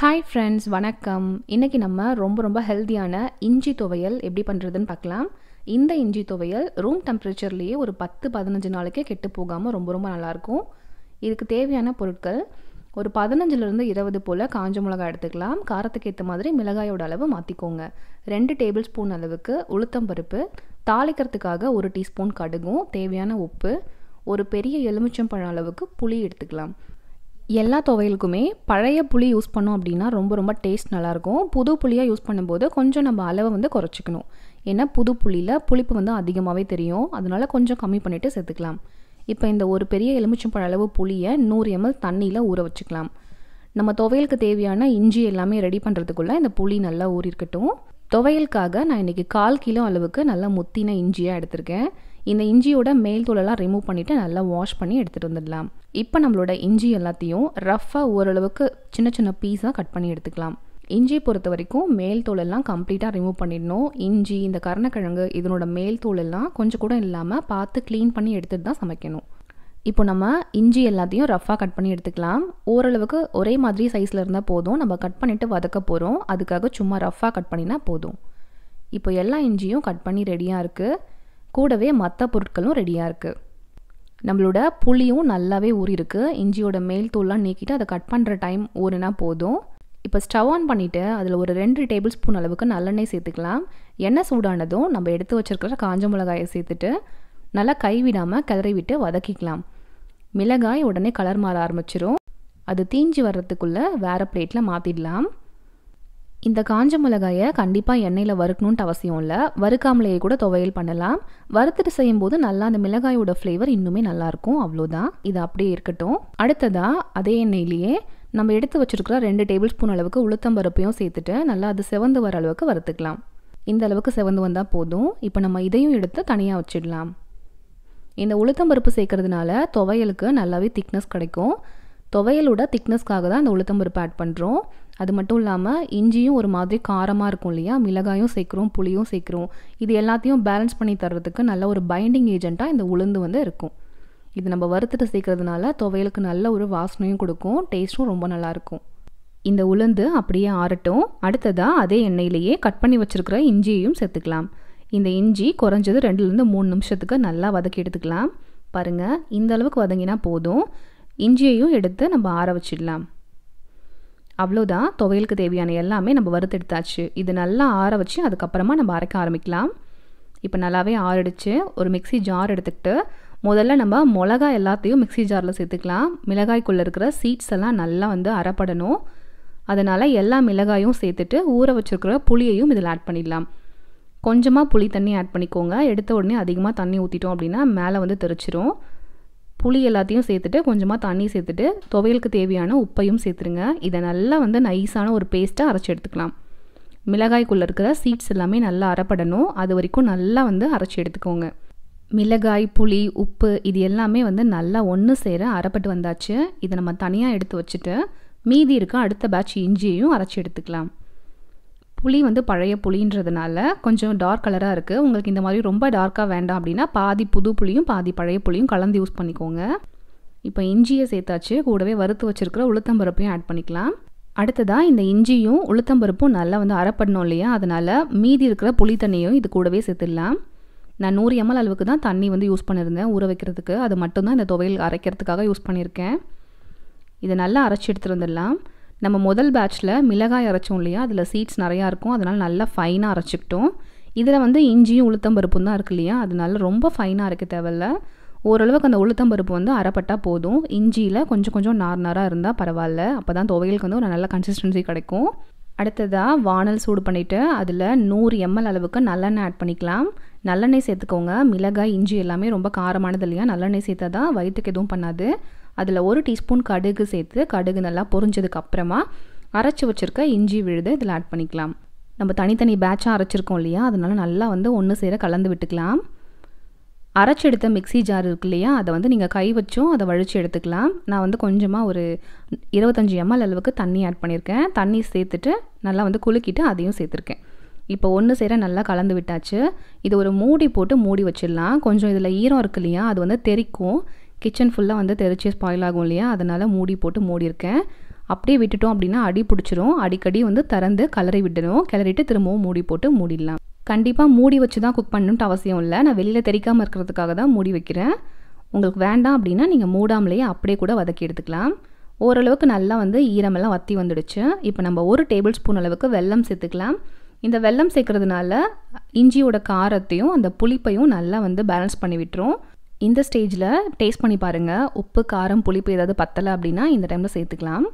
hi friends வணக்கம் இன்றைக்கி நம்ம ரொம்ப ரொம்ப ஹெல்த்தியான இஞ்சி துவையல் எப்படி பண்ணுறதுன்னு பார்க்கலாம் இந்த இஞ்சி துவையல் ரூம் டெம்பரேச்சர்லேயே ஒரு பத்து பதினஞ்சு நாளைக்கே கெட்டு போகாமல் ரொம்ப ரொம்ப நல்லாயிருக்கும் இதுக்கு தேவையான பொருட்கள் ஒரு பதினஞ்சுலேருந்து இருபது போல் காஞ்ச மிளகாய் எடுத்துக்கலாம் காரத்துக்கு ஏற்ற மாதிரி மிளகாயோட அளவு மாற்றிக்கோங்க ரெண்டு டேபிள் ஸ்பூன் அளவுக்கு உளுத்தம் பருப்பு தாளிக்கிறதுக்காக ஒரு டீஸ்பூன் கடுகும் தேவையான உப்பு ஒரு பெரிய எலுமிச்சம்பழம் அளவுக்கு புளி எடுத்துக்கலாம் எல்லா துவையலுக்குமே பழைய புளி யூஸ் பண்ணோம் அப்படின்னா ரொம்ப ரொம்ப டேஸ்ட் நல்லாயிருக்கும் புது புளியாக யூஸ் பண்ணும்போது கொஞ்சம் நம்ம அளவை வந்து குறைச்சிக்கணும் ஏன்னா புது புளியில் புளிப்பு வந்து அதிகமாகவே தெரியும் அதனால் கொஞ்சம் கம்மி பண்ணிவிட்டு சேர்த்துக்கலாம் இப்போ இந்த ஒரு பெரிய எலுமிச்சம்பழ அளவு புளியை நூறு எம்எல் தண்ணியில் ஊற வச்சுக்கலாம் நம்ம துவையலுக்கு தேவையான இஞ்சி எல்லாமே ரெடி பண்ணுறதுக்குள்ளே இந்த புளி நல்லா ஊறிருக்கட்டும் துவையலுக்காக நான் இன்றைக்கி கால் கிலோ அளவுக்கு நல்லா முத்தின இஞ்சியாக எடுத்திருக்கேன் இந்த இஞ்சியோட மேல் தூளெல்லாம் ரிமூவ் பண்ணிவிட்டு நல்லா வாஷ் பண்ணி எடுத்துகிட்டு வந்துடலாம் இப்போ நம்மளோட இஞ்சி எல்லாத்தையும் ரஃப்பாக ஓரளவுக்கு சின்ன சின்ன பீஸாக கட் பண்ணி எடுத்துக்கலாம் இஞ்சி பொறுத்த வரைக்கும் மேல் தோலெல்லாம் கம்ப்ளீட்டாக ரிமூவ் பண்ணிடணும் இஞ்சி இந்த கருணக்கிழங்கு இதனோட மேல் தோலெல்லாம் கொஞ்சம் கூட இல்லாமல் பார்த்து க்ளீன் பண்ணி எடுத்துகிட்டு தான் சமைக்கணும் இப்போ நம்ம இஞ்சி எல்லாத்தையும் ரஃப்பாக கட் பண்ணி எடுத்துக்கலாம் ஓரளவுக்கு ஒரே மாதிரி சைஸில் இருந்தால் போதும் நம்ம கட் பண்ணிவிட்டு வதக்க போகிறோம் அதுக்காக சும்மா ரஃப்பாக கட் பண்ணினா போதும் இப்போ எல்லா இஞ்சியும் கட் பண்ணி ரெடியாக இருக்குது கூடவே மற்ற பொருட்களும் ரெடியாக இருக்குது நம்மளோட புளியும் நல்லாவே ஊறிருக்கு இஞ்சியோட மேல் தூள்லாம் நீக்கிட்டு அதை கட் பண்ணுற டைம் ஊறினா போதும் இப்போ ஸ்டவ் ஆன் பண்ணிவிட்டு அதில் ஒரு ரெண்டு டேபிள் ஸ்பூன் அளவுக்கு நல்லெண்ணெய் சேர்த்துக்கலாம் எண்ணெய் சூடானதும் நம்ம எடுத்து வச்சுருக்கிற காஞ்ச மிளகாயை சேர்த்துட்டு நல்லா கைவிடாமல் கிளறி விட்டு வதக்கிக்கலாம் மிளகாய் உடனே கலர் மாற ஆரம்பிச்சிரும் அது தீஞ்சி வர்றதுக்குள்ளே வேறு பிளேட்டில் மாற்றிடலாம் இந்த காஞ்ச மிளகாயை கண்டிப்பாக எண்ணெயில் வறுக்கணுன்ட்டு அவசியம் இல்லை வறுக்காமலேயே கூட துவையல் பண்ணலாம் வறுத்துட்டு செய்யும்போது நல்லா அந்த மிளகாயோட ஃப்ளேவர் இன்னுமே நல்லாயிருக்கும் அவ்வளோதான் இது அப்படியே இருக்கட்டும் அடுத்ததாக அதே எண்ணெயிலேயே நம்ம எடுத்து வச்சுருக்கிற ரெண்டு டேபிள் ஸ்பூன் அளவுக்கு உளுத்தம்பருப்பையும் சேர்த்துட்டு நல்லா அது செவந்து வர அளவுக்கு வறுத்துக்கலாம் இந்த அளவுக்கு செவந்து வந்தால் போதும் இப்போ நம்ம இதையும் எடுத்து தனியாக வச்சிடலாம் இந்த உளுத்தம்பருப்பு சேர்க்கறதுனால துவையலுக்கு நல்லாவே திக்னஸ் கிடைக்கும் துவையலோட திக்னஸ்க்காக தான் இந்த உளுத்தம்பருப்பு ஆட் பண்ணுறோம் அது மட்டும் இல்லாமல் இஞ்சியும் ஒரு மாதிரி காரமாக இருக்கும் இல்லையா மிளகாயும் சேர்க்குறோம் புளியும் சேர்க்குறோம் இது எல்லாத்தையும் பேலன்ஸ் பண்ணி தர்றதுக்கு நல்ல ஒரு பைண்டிங் ஏஜென்ட்டாக இந்த உளுந்து வந்து இருக்கும் இது நம்ம வறுத்துட்டு சேர்க்கறதுனால துவையலுக்கு நல்ல ஒரு வாசனையும் கொடுக்கும் டேஸ்ட்டும் ரொம்ப நல்லாயிருக்கும் இந்த உளுந்து அப்படியே ஆறட்டும் அடுத்ததாக அதே எண்ணெயிலேயே கட் பண்ணி வச்சுருக்கிற இஞ்சியையும் சேர்த்துக்கலாம் இந்த இஞ்சி குறைஞ்சது ரெண்டுலேருந்து மூணு நிமிஷத்துக்கு நல்லா வதக்கி எடுத்துக்கலாம் பாருங்கள் இந்த அளவுக்கு வதங்கினா போதும் இஞ்சியையும் எடுத்து நம்ம ஆற வச்சிடலாம் அவ்வளோதான் துவையலுக்கு தேவையான எல்லாமே நம்ம வறுத்தெடுத்தாச்சு இது நல்லா ஆற வச்சு அதுக்கப்புறமா நம்ம அரைக்க ஆரம்பிக்கலாம் இப்போ நல்லாவே ஆறடிச்சு ஒரு மிக்சி ஜார் எடுத்துக்கிட்டு முதல்ல நம்ம மிளகாய் எல்லாத்தையும் மிக்சி ஜாரில் சேர்த்துக்கலாம் மிளகாய்க்குள்ளே இருக்கிற சீட்ஸ் எல்லாம் நல்லா வந்து அறப்படணும் அதனால் எல்லா மிளகாயும் சேர்த்துட்டு ஊற வச்சுருக்கிற புளியையும் இதில் ஆட் பண்ணிடலாம் கொஞ்சமாக புளி தண்ணி ஆட் பண்ணிக்கோங்க எடுத்த உடனே அதிகமாக தண்ணி ஊற்றிட்டோம் அப்படின்னா மேலே வந்து தெரிச்சிரும் புளி எல்லாத்தையும் சேர்த்துட்டு கொஞ்சமாக தண்ணி சேர்த்துட்டு துவையலுக்கு தேவையான உப்பையும் சேர்த்துருங்க இதை நல்லா வந்து நைஸான ஒரு பேஸ்ட்டாக அரைச்சி எடுத்துக்கலாம் மிளகாய்க்குள்ளே இருக்கிற சீட்ஸ் எல்லாமே நல்லா அரைப்படணும் அது வரைக்கும் நல்லா வந்து அரைச்சி எடுத்துக்கோங்க மிளகாய் புளி உப்பு இது எல்லாமே வந்து நல்லா ஒன்று சேர அரைப்பட்டு வந்தாச்சு இதை நம்ம தனியாக எடுத்து வச்சுட்டு மீதி இருக்க அடுத்த பேட்ச் இஞ்சியையும் அரைச்சி எடுத்துக்கலாம் புளி வந்து பழைய புளின்றதுனால கொஞ்சம் டார்க் கலராக இருக்குது உங்களுக்கு இந்த மாதிரி ரொம்ப டார்க்காக வேண்டாம் அப்படின்னா பாதி புது புளியும் பாதி பழைய புளியும் கலந்து யூஸ் பண்ணிக்கோங்க இப்போ இஞ்சியை சேர்த்தாச்சு கூடவே வறுத்து வச்சுருக்கிற உளுத்தம்பருப்பையும் ஆட் பண்ணிக்கலாம் அடுத்ததாக இந்த இஞ்சியும் உளுத்தம்பருப்பும் நல்லா வந்து அரைப்படணும் இல்லையா அதனால் மீதி இருக்கிற புளி தண்ணியும் இது கூடவே சேர்த்துடலாம் நான் நூறு எம்எல் அளவுக்கு தான் தண்ணி வந்து யூஸ் பண்ணியிருந்தேன் ஊற வைக்கிறதுக்கு அது மட்டும்தான் இந்த துவையல் அரைக்கிறதுக்காக யூஸ் பண்ணியிருக்கேன் இதை நல்லா அரைச்சி எடுத்துருந்துடலாம் நம்ம முதல் பேட்சில் மிளகாய் அரைச்சோம் இல்லையா அதில் சீட்ஸ் நிறையா இருக்கும் அதனால் நல்லா ஃபைனாக அரைச்சிக்கிட்டோம் இதில் வந்து இஞ்சியும் உளுத்தம்பருப்பும் தான் இருக்கு இல்லையா அதனால ரொம்ப ஃபைனாக இருக்க தேவையில்ல ஓரளவுக்கு அந்த உளுத்தம்பருப்பு வந்து அரைப்பட்டால் போதும் இஞ்சியில் கொஞ்சம் கொஞ்சம் நார் நாராக இருந்தால் பரவாயில்ல அப்போ தான் துவையலுக்கு வந்து ஒரு நல்ல கன்சிஸ்டன்சி கிடைக்கும் அடுத்ததாக வானல் சூடு பண்ணிவிட்டு அதில் நூறு எம்எல் அளவுக்கு நல்லெண்ணெய் ஆட் பண்ணிக்கலாம் நல்லெண்ணெய் சேர்த்துக்கோங்க மிளகாய் இஞ்சி எல்லாமே ரொம்ப காரமானது இல்லையா நல்லெண்ணெய் சேர்த்தா தான் வயிற்றுக்கு எதுவும் பண்ணாது அதில் ஒரு டீஸ்பூன் கடுகு சேர்த்து கடுகு நல்லா பொறிஞ்சதுக்கு அப்புறமா அரைச்சி வச்சுருக்க இஞ்சி விழுது இதில் ஆட் பண்ணிக்கலாம் நம்ம தனித்தனி பேட்சாக அரைச்சிருக்கோம் இல்லையா அதனால் நல்லா வந்து ஒன்று சேர கலந்து விட்டுக்கலாம் அரைச்செடுத்த மிக்சி ஜார் இருக்கு இல்லையா அதை வந்து நீங்கள் கை வச்சும் அதை வழித்து எடுத்துக்கலாம் நான் வந்து கொஞ்சமாக ஒரு இருபத்தஞ்சி எம்எல் அளவுக்கு தண்ணி ஆட் பண்ணியிருக்கேன் தண்ணி சேர்த்துட்டு நல்லா வந்து குலுக்கிட்டு அதையும் சேர்த்துருக்கேன் இப்போ ஒன்று சேர நல்லா கலந்து விட்டாச்சு இது ஒரு மூடி போட்டு மூடி வச்சிடலாம் கொஞ்சம் இதில் ஈரம் இருக்கு இல்லையா அது வந்து தெறிக்கும் கிச்சன் ஃபுல்லாக வந்து தெரிச்சே ஸ்பாயில் ஆகும் இல்லையா அதனால் மூடி போட்டு மூடியிருக்கேன் அப்படியே விட்டுட்டோம் அப்படின்னா அடி பிடிச்சிரும் அடிக்கடி வந்து திறந்து கலரை விடணும் கிளறிட்டு திரும்பவும் மூடி போட்டு மூடிடலாம் கண்டிப்பாக மூடி வச்சு தான் குக் பண்ணணுன்ட்டு அவசியம் இல்லை நான் வெளியில் தெரிக்காமல் இருக்கிறதுக்காக தான் மூடி வைக்கிறேன் உங்களுக்கு வேண்டாம் அப்படின்னா நீங்கள் மூடாமலேயே அப்படியே கூட வதக்கி எடுத்துக்கலாம் ஓரளவுக்கு நல்லா வந்து ஈரமெல்லாம் வத்தி வந்துடுச்சு இப்போ நம்ம ஒரு டேபிள் ஸ்பூன் அளவுக்கு வெல்லம் சேர்த்துக்கலாம் இந்த வெல்லம் சேர்க்கறதுனால இஞ்சியோட காரத்தையும் அந்த புளிப்பையும் நல்லா வந்து பேலன்ஸ் பண்ணி விட்டுரும் இந்த ஸ்டேஜில் டேஸ்ட் பண்ணி பாருங்கள் உப்பு காரம் புளிப்பு ஏதாவது பத்தலை அப்படின்னா இந்த டைமில் சேர்த்துக்கலாம்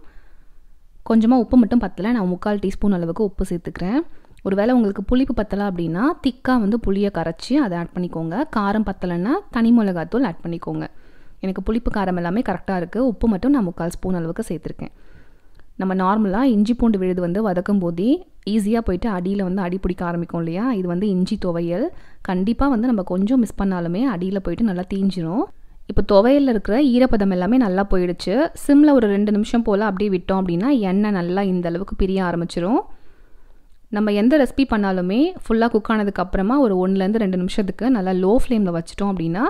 கொஞ்சமாக உப்பு மட்டும் பத்தலை நான் முக்கால் டீஸ்பூன் அளவுக்கு உப்பு சேர்த்துக்கிறேன் ஒருவேளை உங்களுக்கு புளிப்பு பத்தலை அப்படின்னா திக்காக வந்து புளியை கரைச்சி அதை ஆட் பண்ணிக்கோங்க காரம் பத்தலைன்னா தனி மிளகாத்தூள் ஆட் பண்ணிக்கோங்க எனக்கு புளிப்பு காரம் எல்லாமே கரெக்டாக இருக்குது உப்பு மட்டும் நான் முக்கால் ஸ்பூன் அளவுக்கு சேர்த்துருக்கேன் நம்ம நார்மலாக இஞ்சி பூண்டு விழுது வந்து வதக்கும் போதே ஈஸியாக போயிட்டு அடியில் வந்து அடி பிடிக்க ஆரம்பிக்கும் இல்லையா இது வந்து இஞ்சி துவையல் கண்டிப்பாக வந்து நம்ம கொஞ்சம் மிஸ் பண்ணாலுமே அடியில் போயிட்டு நல்லா தீஞ்சிரும் இப்போ துவையில் இருக்கிற ஈரப்பதம் எல்லாமே நல்லா போயிடுச்சு சிம்மில் ஒரு ரெண்டு நிமிஷம் போல் அப்படியே விட்டோம் அப்படின்னா எண்ணெய் நல்லா இந்த அளவுக்கு பிரிய ஆரம்பிச்சிரும் நம்ம எந்த ரெசிபி பண்ணாலுமே ஃபுல்லாக குக் ஆனதுக்கப்புறமா ஒரு ஒன்றுலேருந்து ரெண்டு நிமிஷத்துக்கு நல்லா லோ ஃப்ளேமில் வச்சிட்டோம் அப்படின்னா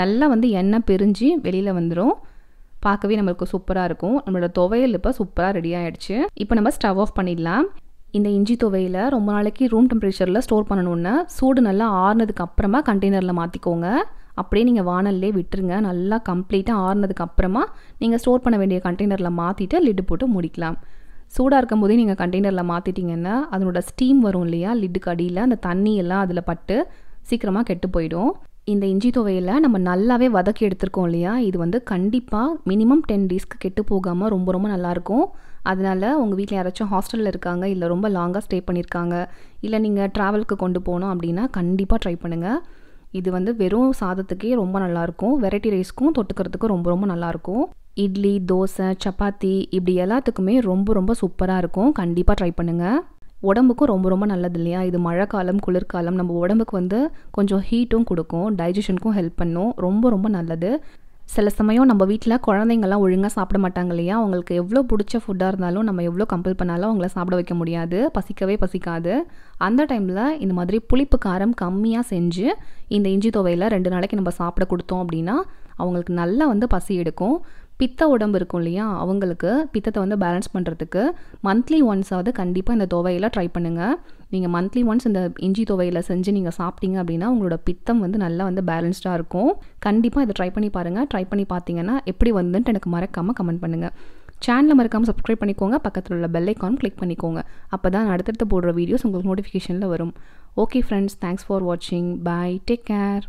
நல்லா வந்து எண்ணெய் பிரிஞ்சு வெளியில் வந்துடும் பார்க்கவே நம்மளுக்கு சூப்பராக இருக்கும் நம்மளோட துவையல் இப்போ சூப்பராக ரெடி ஆகிடுச்சு இப்போ நம்ம ஸ்டவ் ஆஃப் பண்ணிடலாம் இந்த இஞ்சி துவையில் ரொம்ப நாளைக்கு ரூம் டெம்பரேச்சரில் ஸ்டோர் பண்ணணுன்னு சூடு நல்லா ஆறுனதுக்கு அப்புறமா கண்டெய்னரில் மாற்றிக்கோங்க அப்படியே நீங்கள் வானல்லே விட்டுருங்க நல்லா கம்ப்ளீட்டாக ஆறுனதுக்கு அப்புறமா நீங்கள் ஸ்டோர் பண்ண வேண்டிய கண்டெய்னரில் மாற்றிட்டு லிட்டு போட்டு முடிக்கலாம் சூடாக இருக்கும் போதே நீங்கள் கண்டெய்னரில் மாற்றிட்டிங்கன்னா அதனோட ஸ்டீம் வரும் இல்லையா லிட்டுக்கு அடியில் அந்த தண்ணியெல்லாம் அதில் பட்டு சீக்கிரமாக கெட்டு போயிடும் இந்த இஞ்சி துவையில் நம்ம நல்லாவே வதக்கி எடுத்துருக்கோம் இல்லையா இது வந்து கண்டிப்பாக மினிமம் டென் டேஸ்க்கு கெட்டு போகாமல் ரொம்ப ரொம்ப நல்லாயிருக்கும் அதனால் உங்கள் வீட்டில் யாராச்சும் ஹாஸ்டலில் இருக்காங்க இல்லை ரொம்ப லாங்காக ஸ்டே பண்ணியிருக்காங்க இல்லை நீங்கள் ட்ராவலுக்கு கொண்டு போகணும் அப்படின்னா கண்டிப்பாக ட்ரை பண்ணுங்கள் இது வந்து வெறும் சாதத்துக்கே ரொம்ப நல்லாயிருக்கும் வெரைட்டி ரைஸ்க்கும் தொட்டுக்கிறதுக்கும் ரொம்ப ரொம்ப நல்லாயிருக்கும் இட்லி தோசை சப்பாத்தி இப்படி எல்லாத்துக்குமே ரொம்ப ரொம்ப சூப்பராக இருக்கும் கண்டிப்பாக ட்ரை பண்ணுங்கள் உடம்புக்கும் ரொம்ப ரொம்ப நல்லது இல்லையா இது மழை காலம் குளிர்காலம் நம்ம உடம்புக்கு வந்து கொஞ்சம் ஹீட்டும் கொடுக்கும் டைஜஷனுக்கும் ஹெல்ப் பண்ணும் ரொம்ப ரொம்ப நல்லது சில சமயம் நம்ம வீட்டில் குழந்தைங்கள்லாம் ஒழுங்காக சாப்பிட மாட்டாங்க இல்லையா அவங்களுக்கு எவ்வளோ பிடிச்ச ஃபுட்டாக இருந்தாலும் நம்ம எவ்வளோ கம்பல் பண்ணாலும் அவங்கள சாப்பிட வைக்க முடியாது பசிக்கவே பசிக்காது அந்த டைமில் இந்த மாதிரி புளிப்பு காரம் கம்மியாக செஞ்சு இந்த இஞ்சி துவையில் ரெண்டு நாளைக்கு நம்ம சாப்பிட கொடுத்தோம் அப்படின்னா அவங்களுக்கு நல்லா வந்து பசி எடுக்கும் பித்த உடம்பு இருக்கும் இல்லையா அவங்களுக்கு பித்தத்தை வந்து பேலன்ஸ் பண்ணுறதுக்கு மந்த்லி ஒன்ஸாவது கண்டிப்பாக இந்த துவையில் ட்ரை பண்ணுங்கள் நீங்கள் மந்த்லி ஒன்ஸ் இந்த இஞ்சி துவையில் செஞ்சு நீங்கள் சாப்பிட்டீங்க அப்படின்னா உங்களோட பித்தம் வந்து நல்லா வந்து பேலன்ஸ்டாக இருக்கும் கண்டிப்பாக இதை ட்ரை பண்ணி பாருங்கள் ட்ரை பண்ணி பார்த்தீங்கன்னா எப்படி வந்துன்ட்டு எனக்கு மறக்காமல் கமெண்ட் பண்ணுங்கள் சேனலை மறக்காமல் சப்ஸ்கிரைப் பண்ணிக்கோங்க பக்கத்தில் உள்ள பெல் ஐக்கான் கிளிக் பண்ணிக்கோங்க அப்போ தான் அடுத்தடுத்து போடுற வீடியோஸ் உங்களுக்கு நோட்டிஃபிகேஷனில் வரும் ஓகே ஃப்ரெண்ட்ஸ் தேங்க்ஸ் ஃபார் வாட்சிங் பாய் டேக் கேர்